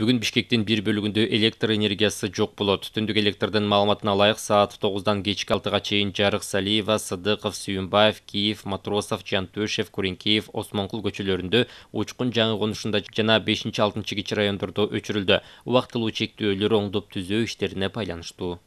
бүгүн бишкектин бир бөлүгүндө электр энергиясы жок болот түндүк электрдин маалыматына ылайык саат тогуздан кечки алтыга чейин жарык салиева сыдыков сүйүмбаев киев матросов жантөшев куренкеев осмонкул көчөлөрүндө учкун жаңы конушунда жана бешинчи алтынчы кичи райондордо өчүрүлдү убактылуу чектөөлөр оңдоп түзөө иштерине байланыштуу